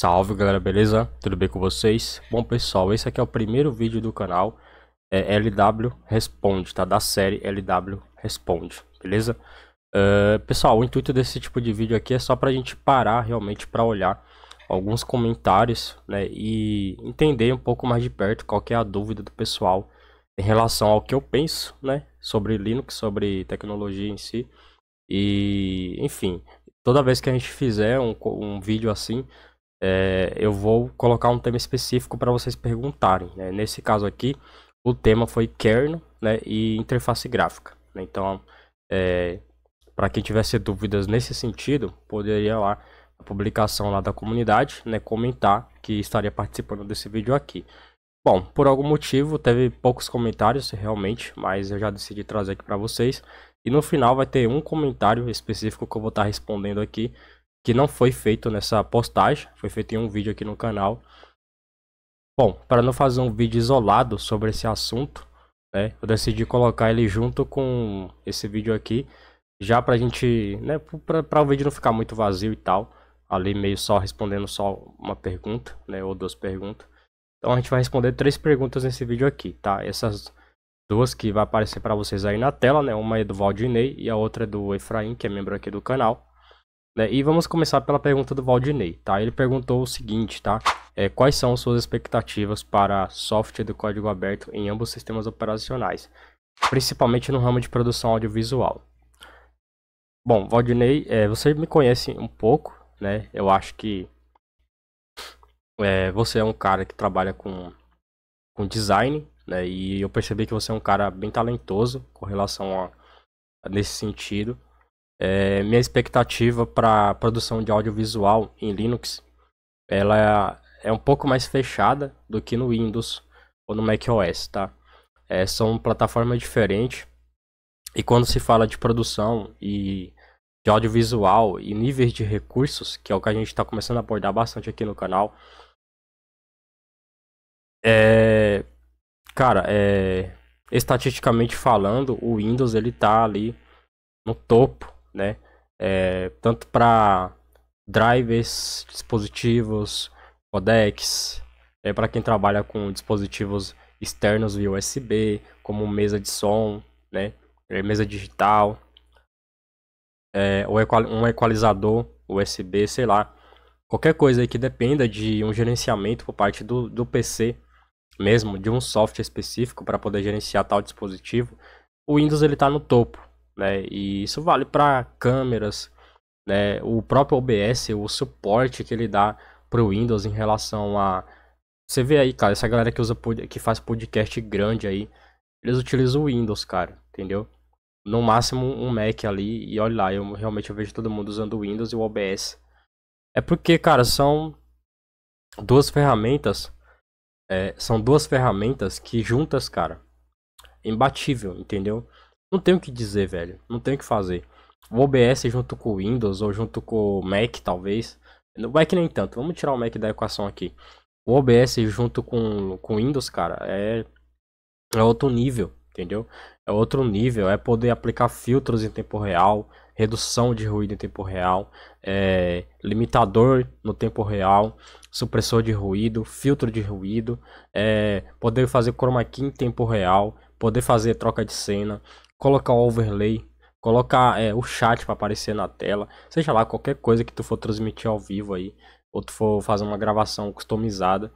Salve galera, beleza? Tudo bem com vocês? Bom pessoal, esse aqui é o primeiro vídeo do canal é LW Responde, tá? Da série LW Responde, beleza? Uh, pessoal, o intuito desse tipo de vídeo aqui é só pra gente parar realmente pra olhar alguns comentários, né? E entender um pouco mais de perto qual é a dúvida do pessoal em relação ao que eu penso, né? Sobre Linux, sobre tecnologia em si. E, enfim, toda vez que a gente fizer um, um vídeo assim, é, eu vou colocar um tema específico para vocês perguntarem. Né? Nesse caso aqui, o tema foi kernel né, e interface gráfica. Né? Então, é, para quem tivesse dúvidas nesse sentido, poderia lá na publicação lá da comunidade né, comentar que estaria participando desse vídeo aqui. Bom, por algum motivo teve poucos comentários realmente, mas eu já decidi trazer aqui para vocês. E no final vai ter um comentário específico que eu vou estar tá respondendo aqui que não foi feito nessa postagem, foi feito em um vídeo aqui no canal. Bom, para não fazer um vídeo isolado sobre esse assunto, né, eu decidi colocar ele junto com esse vídeo aqui, já para a gente, né, para o vídeo não ficar muito vazio e tal, ali meio só respondendo só uma pergunta, né, ou duas perguntas. Então a gente vai responder três perguntas nesse vídeo aqui, tá? Essas duas que vai aparecer para vocês aí na tela, né? Uma é do Valdinei e a outra é do Efraim, que é membro aqui do canal. Né? E vamos começar pela pergunta do Valdinei, tá? Ele perguntou o seguinte, tá? É, quais são suas expectativas para software do código aberto em ambos os sistemas operacionais, principalmente no ramo de produção audiovisual? Bom, Valdinei, é, você me conhece um pouco, né? Eu acho que é, você é um cara que trabalha com, com design, né? E eu percebi que você é um cara bem talentoso com relação a, a nesse sentido. É, minha expectativa para produção de audiovisual em Linux, ela é um pouco mais fechada do que no Windows ou no macOS, tá? É, são plataformas diferentes e quando se fala de produção e de audiovisual e níveis de recursos, que é o que a gente está começando a abordar bastante aqui no canal, é, cara, é, estatisticamente falando, o Windows ele está ali no topo né? É, tanto para drivers, dispositivos, codecs, é, para quem trabalha com dispositivos externos via USB, como mesa de som, né? É, mesa digital, é, ou um equalizador USB, sei lá. Qualquer coisa que dependa de um gerenciamento por parte do, do PC mesmo, de um software específico para poder gerenciar tal dispositivo, o Windows ele está no topo né? E isso vale para câmeras, né? O próprio OBS, o suporte que ele dá para o Windows em relação a você vê aí, cara, essa galera que usa que faz podcast grande aí, eles utilizam o Windows, cara, entendeu? No máximo um Mac ali e olha lá, eu realmente vejo todo mundo usando o Windows e o OBS. É porque, cara, são duas ferramentas é, são duas ferramentas que juntas, cara, imbatível, entendeu? Não tenho o que dizer, velho. Não tenho o que fazer. O OBS junto com o Windows ou junto com o Mac, talvez. No Mac nem tanto. Vamos tirar o Mac da equação aqui. O OBS junto com o Windows, cara, é, é outro nível, entendeu? É outro nível. É poder aplicar filtros em tempo real, redução de ruído em tempo real, é, limitador no tempo real, supressor de ruído, filtro de ruído, é, poder fazer chroma key em tempo real, poder fazer troca de cena, colocar o overlay, colocar é, o chat para aparecer na tela, seja lá qualquer coisa que tu for transmitir ao vivo aí, ou tu for fazer uma gravação customizada,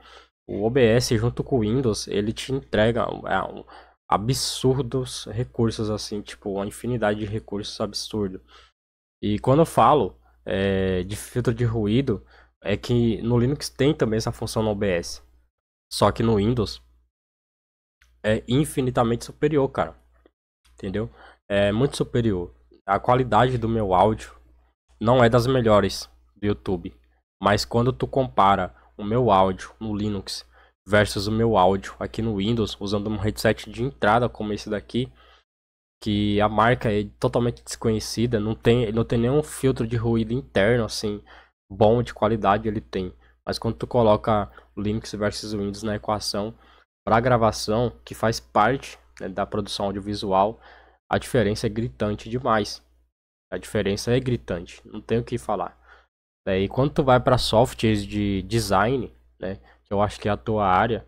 o OBS junto com o Windows, ele te entrega é, um, absurdos recursos assim, tipo, uma infinidade de recursos absurdo. E quando eu falo é, de filtro de ruído, é que no Linux tem também essa função no OBS. Só que no Windows é infinitamente superior, cara entendeu? É muito superior. A qualidade do meu áudio não é das melhores do YouTube, mas quando tu compara o meu áudio no Linux versus o meu áudio aqui no Windows, usando um headset de entrada como esse daqui, que a marca é totalmente desconhecida, não tem, não tem nenhum filtro de ruído interno assim bom de qualidade ele tem. Mas quando tu coloca Linux versus Windows na equação para gravação, que faz parte né, da produção audiovisual, a diferença é gritante demais. A diferença é gritante, não tem o que falar. É, e quando tu vai para softwares de design, né, que eu acho que é a tua área,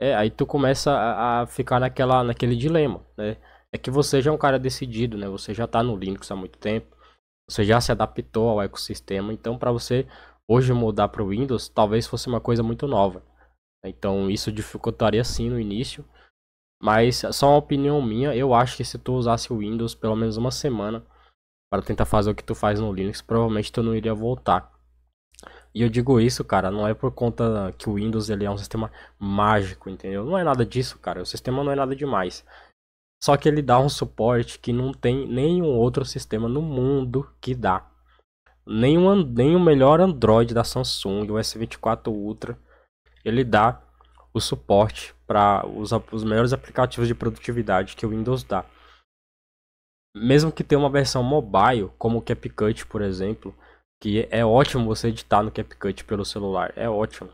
é, aí tu começa a, a ficar naquela, naquele dilema, né? É que você já é um cara decidido, né? Você já está no Linux há muito tempo, você já se adaptou ao ecossistema, então para você hoje mudar para o Windows talvez fosse uma coisa muito nova. Então isso dificultaria sim no início, mas só uma opinião minha, eu acho que se tu usasse o Windows pelo menos uma semana para tentar fazer o que tu faz no Linux, provavelmente tu não iria voltar. E eu digo isso, cara, não é por conta que o Windows ele é um sistema mágico, entendeu? Não é nada disso, cara. O sistema não é nada demais. Só que ele dá um suporte que não tem nenhum outro sistema no mundo que dá. Nem o, nem o melhor Android da Samsung, o S24 Ultra, ele dá o suporte para os, os melhores aplicativos de produtividade que o Windows dá. Mesmo que tenha uma versão mobile, como o CapCut, por exemplo, que é ótimo você editar no CapCut pelo celular, é ótimo.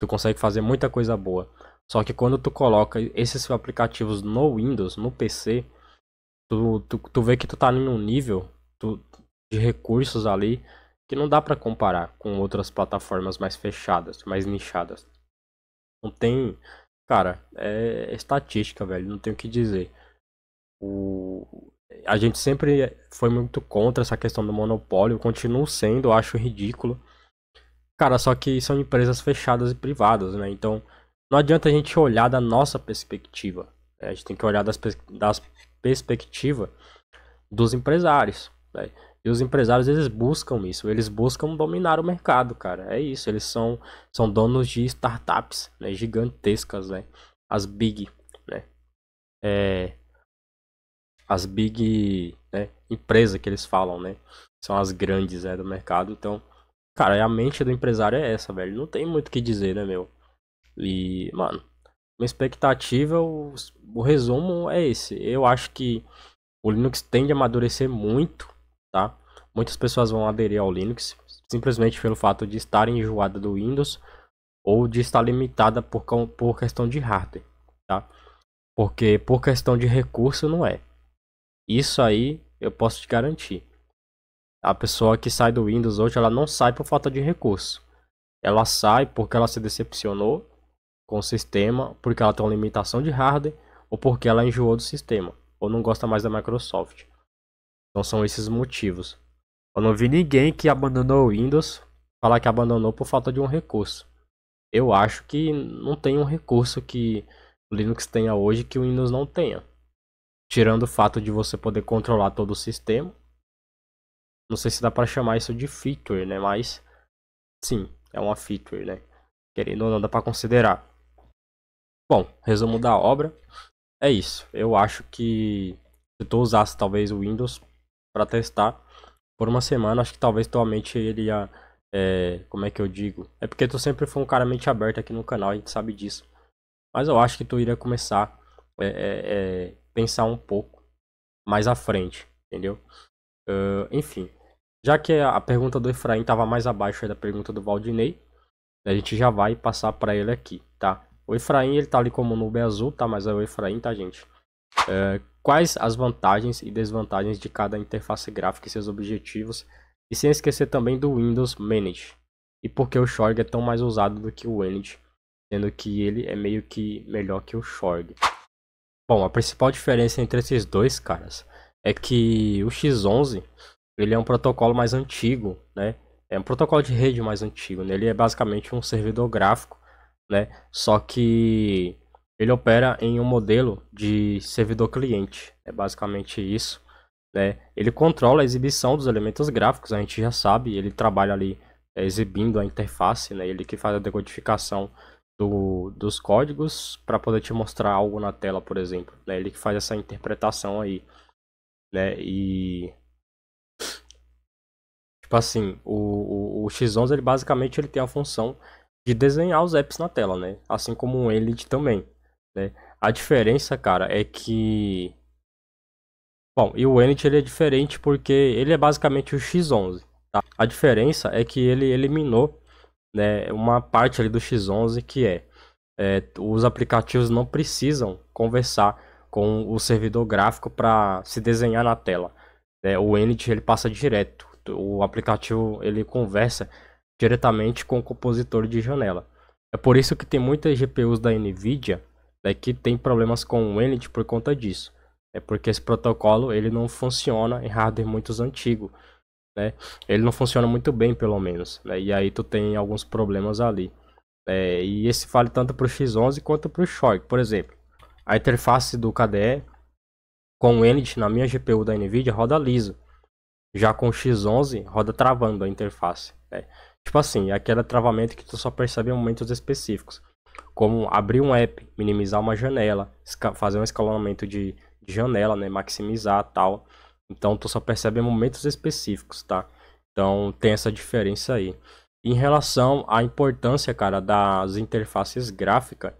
Tu consegue fazer muita coisa boa. Só que quando tu coloca esses aplicativos no Windows, no PC, tu, tu, tu vê que tu tá em um nível tu, de recursos ali que não dá para comparar com outras plataformas mais fechadas, mais nichadas. Não tem. Cara, é, é, estatística, velho. Não tem o que dizer. O, a gente sempre foi muito contra essa questão do monopólio, continuo sendo, acho ridículo. Cara, só que são empresas fechadas e privadas, né? Então, não adianta a gente olhar da nossa perspectiva. Né? A gente tem que olhar das, das perspectiva dos empresários. Né? E os empresários, eles buscam isso, eles buscam dominar o mercado, cara. É isso, eles são, são donos de startups né, gigantescas, né? As big, né? É, as big né, empresa que eles falam, né? São as grandes né, do mercado. Então, cara, a mente do empresário é essa, velho. Não tem muito o que dizer, né, meu? E, mano, uma expectativa, o, o resumo é esse. Eu acho que o Linux tende a amadurecer muito tá? Muitas pessoas vão aderir ao Linux simplesmente pelo fato de estarem enjoada do Windows ou de estar limitada por, por questão de hardware, tá? Porque por questão de recurso não é. Isso aí eu posso te garantir. A pessoa que sai do Windows hoje, ela não sai por falta de recurso. Ela sai porque ela se decepcionou com o sistema, porque ela tem uma limitação de hardware ou porque ela enjoou do sistema ou não gosta mais da Microsoft. Então são esses motivos. Eu não vi ninguém que abandonou o Windows falar que abandonou por falta de um recurso. Eu acho que não tem um recurso que o Linux tenha hoje que o Windows não tenha. Tirando o fato de você poder controlar todo o sistema. Não sei se dá para chamar isso de feature, né? Mas sim, é uma feature, né? Querendo ou não, dá para considerar. Bom, resumo da obra. É isso. Eu acho que se tu usasse talvez o Windows, para testar por uma semana. Acho que talvez tua mente ele ia. É, como é que eu digo? É porque tu sempre foi um cara mente aberta aqui no canal, a gente sabe disso. Mas eu acho que tu iria começar é, é, é pensar um pouco mais à frente, entendeu? Uh, enfim, já que a pergunta do Efraim estava mais abaixo da pergunta do Valdinei, a gente já vai passar para ele aqui, tá? O Efraim, ele tá ali como nube azul, tá? Mas é o Efraim, tá, gente? É, quais as vantagens e desvantagens de cada interface gráfica e seus objetivos, e sem esquecer também do Windows Manage, e por que o Shorg é tão mais usado do que o Manage, sendo que ele é meio que melhor que o Shorg. Bom, a principal diferença entre esses dois caras é que o X11 ele é um protocolo mais antigo, né? É um protocolo de rede mais antigo, né? ele é basicamente um servidor gráfico, né? Só que ele opera em um modelo de servidor cliente. É basicamente isso. Né? Ele controla a exibição dos elementos gráficos, a gente já sabe, ele trabalha ali é, exibindo a interface, né? ele que faz a decodificação do, dos códigos para poder te mostrar algo na tela, por exemplo. Né? Ele que faz essa interpretação aí. Né? E tipo assim, o, o, o X11 ele basicamente ele tem a função de desenhar os apps na tela, né? Assim como o Elite também. Né? A diferença, cara, é que... Bom, e o Enit ele é diferente porque ele é basicamente o X11. Tá? A diferença é que ele eliminou né, uma parte ali do X11 que é, é os aplicativos não precisam conversar com o servidor gráfico para se desenhar na tela. É, o Enit ele passa direto, o aplicativo ele conversa diretamente com o compositor de janela. É por isso que tem muitas GPUs da Nvidia é que tem problemas com o Enlit por conta disso. É porque esse protocolo ele não funciona em hardware muito antigo, né? Ele não funciona muito bem, pelo menos. Né? E aí tu tem alguns problemas ali. É, e esse vale tanto para o X11 quanto para o Shock. Por exemplo, a interface do KDE com o Enlit na minha GPU da NVIDIA roda liso. Já com o X11 roda travando a interface. Né? Tipo assim, aquele travamento que tu só percebe em momentos específicos como abrir um app, minimizar uma janela, fazer um escalonamento de, janela, né, maximizar tal. Então tu só percebe em momentos específicos, tá? Então tem essa diferença aí. Em relação à importância, cara, das interfaces gráficas,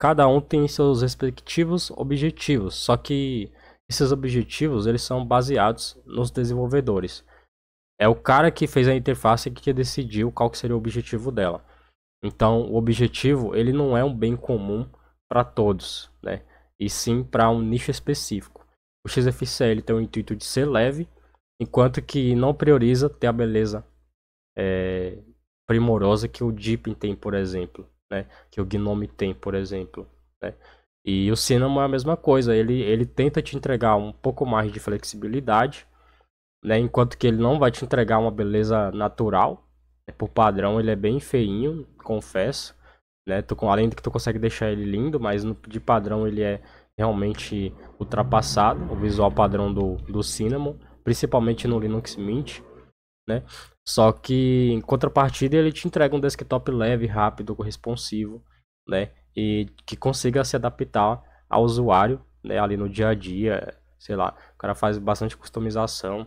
cada um tem seus respectivos objetivos, só que esses objetivos eles são baseados nos desenvolvedores. É o cara que fez a interface que decidiu qual que seria o objetivo dela. Então, o objetivo ele não é um bem comum para todos, né? E sim para um nicho específico. O XFCE ele tem o intuito de ser leve, enquanto que não prioriza ter a beleza é, primorosa que o Deepin tem, por exemplo, né? Que o Gnome tem, por exemplo, né? E o Cinema é a mesma coisa, ele, ele tenta te entregar um pouco mais de flexibilidade, né? Enquanto que ele não vai te entregar uma beleza natural, é, por padrão ele é bem feinho, confesso. Né? Tu, além de que tu consegue deixar ele lindo, mas no, de padrão ele é realmente ultrapassado, o visual padrão do, do Cinnamon, principalmente no Linux Mint. Né? Só que em contrapartida ele te entrega um desktop leve, rápido, responsivo, né? E que consiga se adaptar ao usuário, né? Ali no dia a dia, sei lá, o cara faz bastante customização,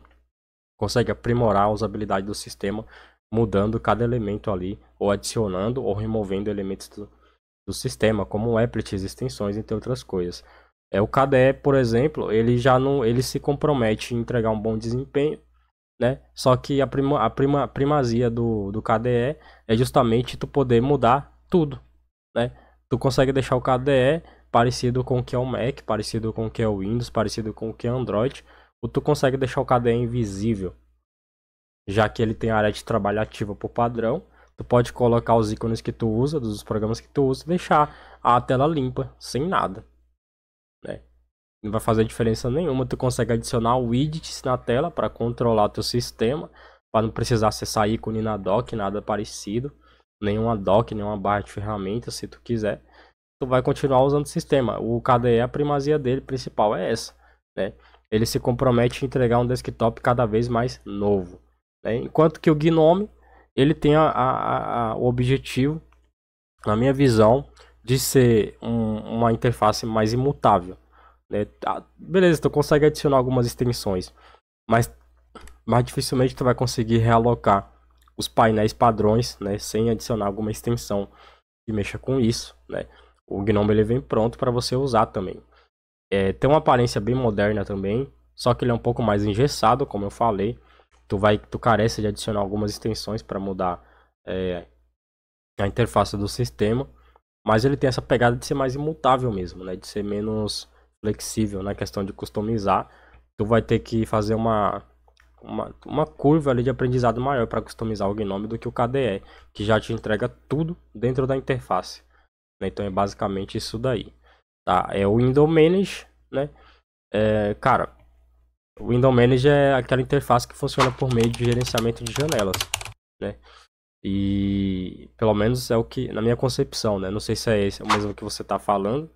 consegue aprimorar a usabilidade do sistema mudando cada elemento ali, ou adicionando ou removendo elementos do, do sistema, como applets, extensões, entre outras coisas. É, o KDE, por exemplo, ele já não ele se compromete em entregar um bom desempenho, né? Só que a, prima, a prima, primazia do, do KDE é justamente tu poder mudar tudo, né? Tu consegue deixar o KDE parecido com o que é o Mac, parecido com o que é o Windows, parecido com o que é o Android, ou tu consegue deixar o KDE invisível, já que ele tem área de trabalho ativa por padrão, tu pode colocar os ícones que tu usa, dos programas que tu usa, e deixar a tela limpa, sem nada. Né? Não vai fazer diferença nenhuma, tu consegue adicionar widgets na tela para controlar teu sistema, para não precisar acessar ícone na dock, nada parecido, nenhuma dock, nenhuma barra de ferramentas, se tu quiser. Tu vai continuar usando o sistema. O KDE, a primazia dele principal é essa, né? Ele se compromete a entregar um desktop cada vez mais novo. Né? Enquanto que o Gnome, ele tem a, a, a, o objetivo, na minha visão, de ser um, uma interface mais imutável. Né? Tá, beleza, tu consegue adicionar algumas extensões, mas mais dificilmente tu vai conseguir realocar os painéis padrões, né, sem adicionar alguma extensão que mexa com isso, né? O GNOME ele vem pronto para você usar também. É, tem uma aparência bem moderna também, só que ele é um pouco mais engessado, como eu falei tu vai, tu carece de adicionar algumas extensões para mudar é, a interface do sistema, mas ele tem essa pegada de ser mais imutável mesmo, né? De ser menos flexível na questão de customizar. Tu vai ter que fazer uma uma, uma curva ali de aprendizado maior para customizar o Gnome do que o KDE, que já te entrega tudo dentro da interface. Né? Então é basicamente isso daí. Tá? É o Window Manage, né? É, cara, o Window Manager é aquela interface que funciona por meio de gerenciamento de janelas, né? E pelo menos é o que, na minha concepção, né? Não sei se é esse, o mesmo que você está falando,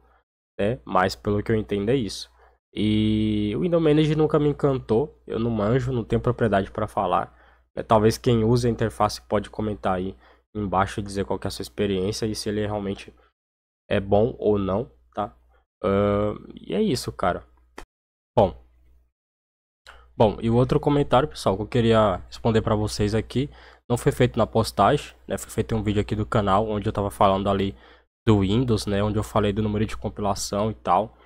né? Mas pelo que eu entendo é isso. E o Window Manager nunca me encantou, eu não manjo, não tenho propriedade para falar. Né? Talvez quem usa a interface pode comentar aí embaixo e dizer qual é a sua experiência e se ele realmente é bom ou não, tá? Uh, e é isso, cara. Bom, Bom, e o outro comentário, pessoal, que eu queria responder para vocês aqui, não foi feito na postagem, né? Foi feito um vídeo aqui do canal onde eu tava falando ali do Windows, né, onde eu falei do número de compilação e tal,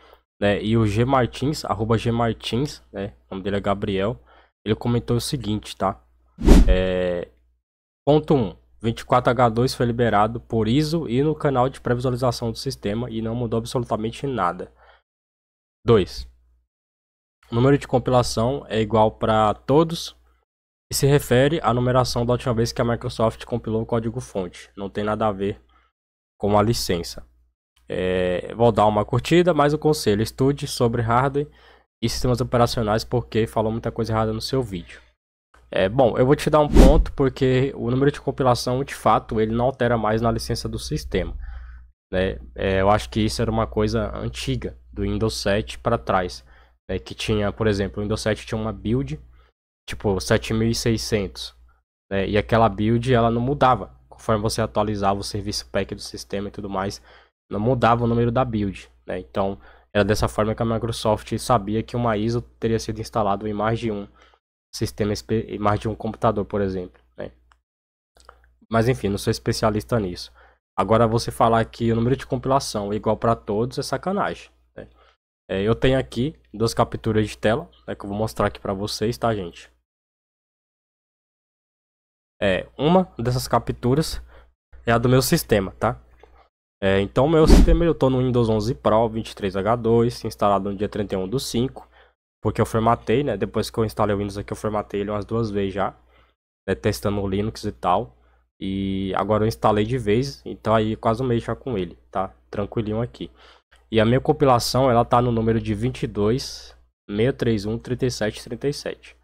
né? E o G Martins, arroba G Martins, né? O nome dele é Gabriel. Ele comentou o seguinte, tá? É... Ponto 1. Um, 24H2 foi liberado por ISO e no canal de pré-visualização do sistema e não mudou absolutamente nada. 2. O número de compilação é igual para todos e se refere à numeração da última vez que a Microsoft compilou o código-fonte. Não tem nada a ver com a licença. É, vou dar uma curtida, mas o conselho: estude sobre hardware e sistemas operacionais, porque falou muita coisa errada no seu vídeo. É, bom, eu vou te dar um ponto porque o número de compilação, de fato, ele não altera mais na licença do sistema. Né? É, eu acho que isso era uma coisa antiga, do Windows 7 para trás. É que tinha, por exemplo, o Windows 7 tinha uma build, tipo, 7600. Né? E aquela build, ela não mudava. Conforme você atualizava o serviço pack do sistema e tudo mais, não mudava o número da build. Né? Então, era dessa forma que a Microsoft sabia que uma ISO teria sido instalado em mais de um sistema, em mais de um computador, por exemplo. Né? Mas enfim, não sou especialista nisso. Agora, você falar que o número de compilação é igual para todos é sacanagem. É, eu tenho aqui duas capturas de tela, né, que eu vou mostrar aqui para vocês, tá, gente? É, uma dessas capturas é a do meu sistema, tá? É, então, meu sistema, eu estou no Windows 11 Pro 23H2, instalado no dia 31 do 5, porque eu formatei, né? Depois que eu instalei o Windows aqui, eu formatei ele umas duas vezes já, né, testando o Linux e tal. E agora eu instalei de vez, então aí quase um mês já com ele, tá? Tranquilinho aqui. E a minha compilação, ela tá no número de 22 631 37 37.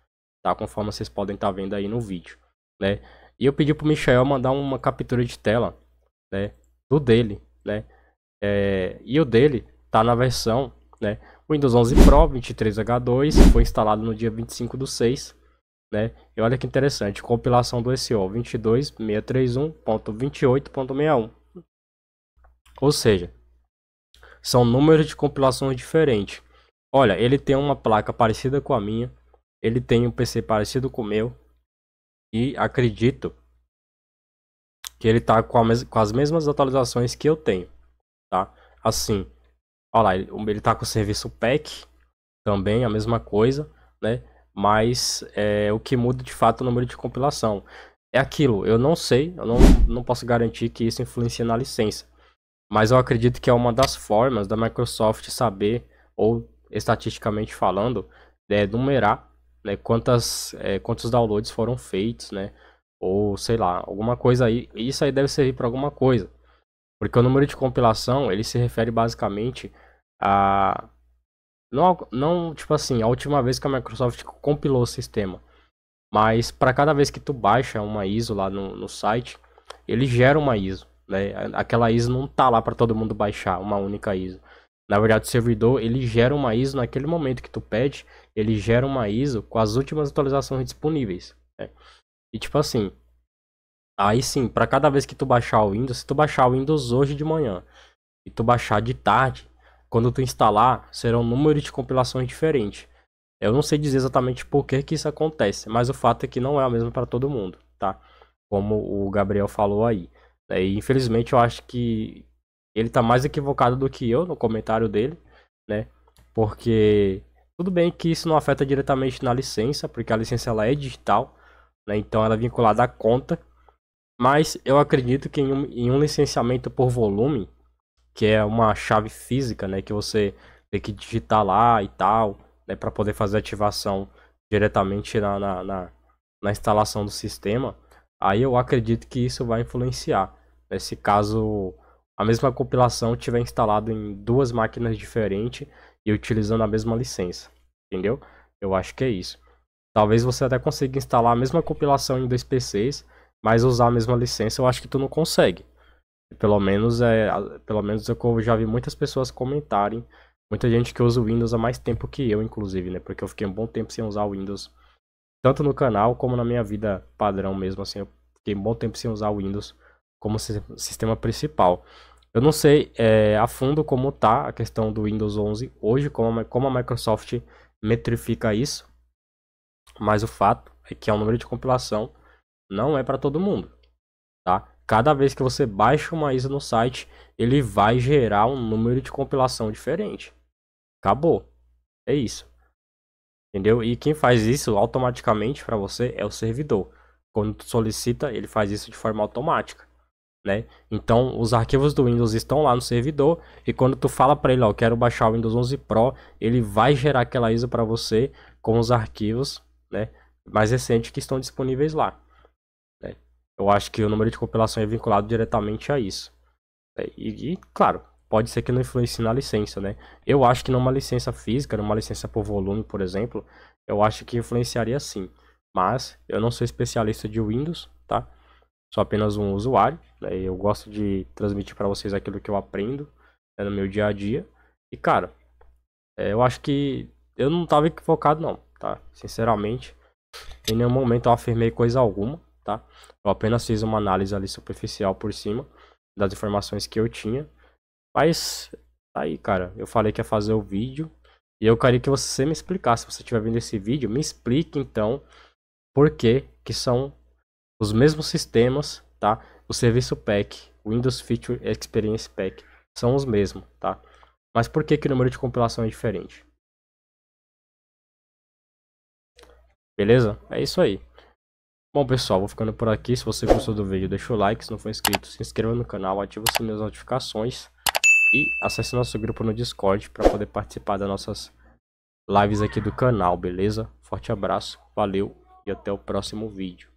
Tá? Conforme vocês podem estar tá vendo aí no vídeo, né? E eu pedi pro Michel mandar uma captura de tela, né? Do dele, né? É, e o dele tá na versão, né? Windows 11 Pro 23H2 foi instalado no dia 25 do 6, né? E olha que interessante, compilação do SO 22.631.28.61. Ou seja, são números de compilações diferentes. Olha, ele tem uma placa parecida com a minha, ele tem um PC parecido com o meu, e acredito que ele está com, mes com as mesmas atualizações que eu tenho, tá? Assim, olha lá, ele, está com o serviço pack, também a mesma coisa, né? Mas é, o que muda de fato é o número de compilação. É aquilo, eu não sei, eu não, não posso garantir que isso influencia na licença mas eu acredito que é uma das formas da Microsoft saber, ou estatisticamente falando, é, numerar né, quantas, é, quantos downloads foram feitos, né? Ou sei lá, alguma coisa aí. Isso aí deve servir para alguma coisa. Porque o número de compilação, ele se refere basicamente a... Não, não tipo assim, a última vez que a Microsoft compilou o sistema. Mas para cada vez que tu baixa uma ISO lá no, no site, ele gera uma ISO. Né? Aquela ISO não tá lá para todo mundo baixar, uma única ISO. Na verdade, o servidor ele gera uma ISO naquele momento que tu pede, ele gera uma ISO com as últimas atualizações disponíveis. Né? E tipo assim, aí sim, para cada vez que tu baixar o Windows, se tu baixar o Windows hoje de manhã e tu baixar de tarde, quando tu instalar, serão números de compilações diferentes. Eu não sei dizer exatamente por que, que isso acontece, mas o fato é que não é a mesma para todo mundo, tá? Como o Gabriel falou aí. E infelizmente eu acho que ele tá mais equivocado do que eu no comentário dele, né? Porque tudo bem que isso não afeta diretamente na licença, porque a licença ela é digital, né? Então ela é vinculada à conta. Mas eu acredito que em um, em um licenciamento por volume, que é uma chave física, né, que você tem que digitar lá e tal, né, para poder fazer ativação diretamente na, na, na, na instalação do sistema, aí eu acredito que isso vai influenciar esse Se caso a mesma compilação tiver instalado em duas máquinas diferentes e utilizando a mesma licença, entendeu? Eu acho que é isso. Talvez você até consiga instalar a mesma compilação em dois PCs, mas usar a mesma licença eu acho que tu não consegue. Pelo menos é, pelo menos é eu já vi muitas pessoas comentarem, muita gente que usa o Windows há mais tempo que eu, inclusive, né? Porque eu fiquei um bom tempo sem usar o Windows, tanto no canal como na minha vida padrão mesmo, assim, eu fiquei um bom tempo sem usar o Windows como sistema principal. Eu não sei é, a fundo como está a questão do Windows 11 hoje, como, como a Microsoft metrifica isso, mas o fato é que é um número de compilação não é para todo mundo, tá? Cada vez que você baixa uma ISO no site, ele vai gerar um número de compilação diferente. Acabou. É isso. Entendeu? E quem faz isso automaticamente para você é o servidor. Quando solicita, ele faz isso de forma automática. Né? Então, os arquivos do Windows estão lá no servidor e quando tu fala para ele, ó, quero baixar o Windows 11 Pro, ele vai gerar aquela ISO para você com os arquivos, né, mais recentes que estão disponíveis lá. Né? Eu acho que o número de compilação é vinculado diretamente a isso. Né? E, e, claro, pode ser que não influencie na licença, né? Eu acho que numa licença física, numa licença por volume, por exemplo, eu acho que influenciaria sim. Mas eu não sou especialista de Windows, tá? sou apenas um usuário, né? eu gosto de transmitir para vocês aquilo que eu aprendo né, no meu dia a dia. E cara, é, eu acho que eu não estava equivocado não, tá? Sinceramente, em nenhum momento eu afirmei coisa alguma, tá? Eu apenas fiz uma análise ali superficial por cima das informações que eu tinha. Mas tá aí, cara, eu falei que ia fazer o vídeo e eu queria que você me explicasse, se você estiver vendo esse vídeo, me explique então por que que são os mesmos sistemas, tá? O serviço pack, Windows Feature Experience Pack, são os mesmos, tá? Mas por que, que o número de compilação é diferente? Beleza? É isso aí. Bom pessoal, vou ficando por aqui. Se você gostou do vídeo, deixa o like. Se não for inscrito, se inscreva no canal, ativa o sininho das notificações e acesse nosso grupo no Discord para poder participar das nossas lives aqui do canal, beleza? Forte abraço, valeu e até o próximo vídeo.